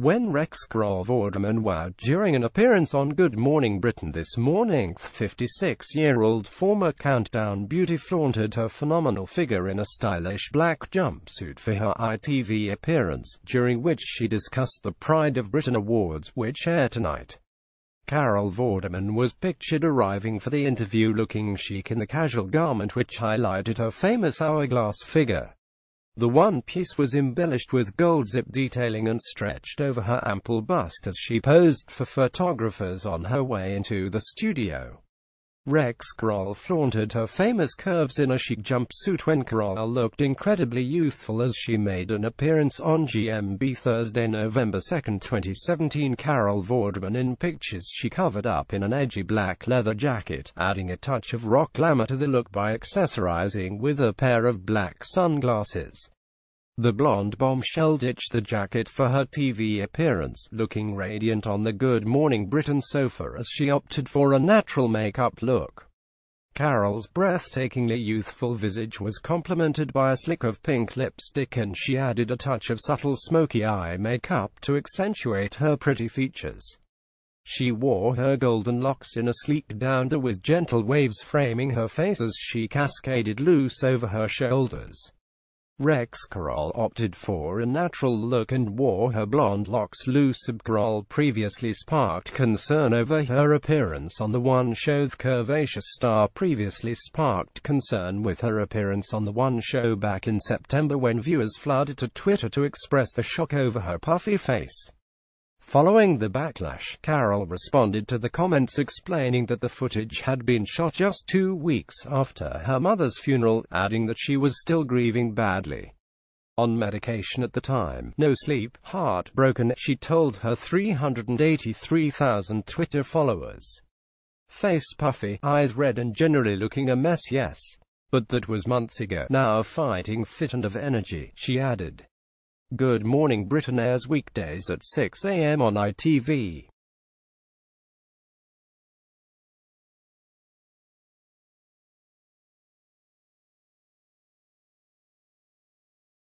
when Rex Grove Orderman wowed during an appearance on Good Morning Britain this morning, the 56-year-old former Countdown beauty flaunted her phenomenal figure in a stylish black jumpsuit for her ITV appearance, during which she discussed the Pride of Britain Awards which air tonight. Carol Vorderman was pictured arriving for the interview looking chic in the casual garment which highlighted her famous hourglass figure. The one piece was embellished with gold zip detailing and stretched over her ample bust as she posed for photographers on her way into the studio. Rex Kroll flaunted her famous curves in a chic jumpsuit when Kroll looked incredibly youthful as she made an appearance on GMB Thursday, November 2, 2017. Carol Vorderman in pictures she covered up in an edgy black leather jacket, adding a touch of rock glamour to the look by accessorizing with a pair of black sunglasses. The blonde bombshell ditched the jacket for her TV appearance, looking radiant on the Good Morning Britain sofa as she opted for a natural makeup look. Carol's breathtakingly youthful visage was complemented by a slick of pink lipstick and she added a touch of subtle smoky eye makeup to accentuate her pretty features. She wore her golden locks in a sleek downdo with gentle waves framing her face as she cascaded loose over her shoulders. Rex Carroll opted for a natural look and wore her blonde locks loose. Carroll previously sparked concern over her appearance on the One Show. The curvaceous star previously sparked concern with her appearance on the One Show back in September when viewers flooded to Twitter to express the shock over her puffy face. Following the backlash, Carol responded to the comments explaining that the footage had been shot just two weeks after her mother's funeral, adding that she was still grieving badly. On medication at the time, no sleep, heartbroken, she told her 383,000 Twitter followers. Face puffy, eyes red and generally looking a mess yes. But that was months ago, now fighting fit and of energy, she added. Good Morning Britain airs weekdays at 6 a.m. on ITV.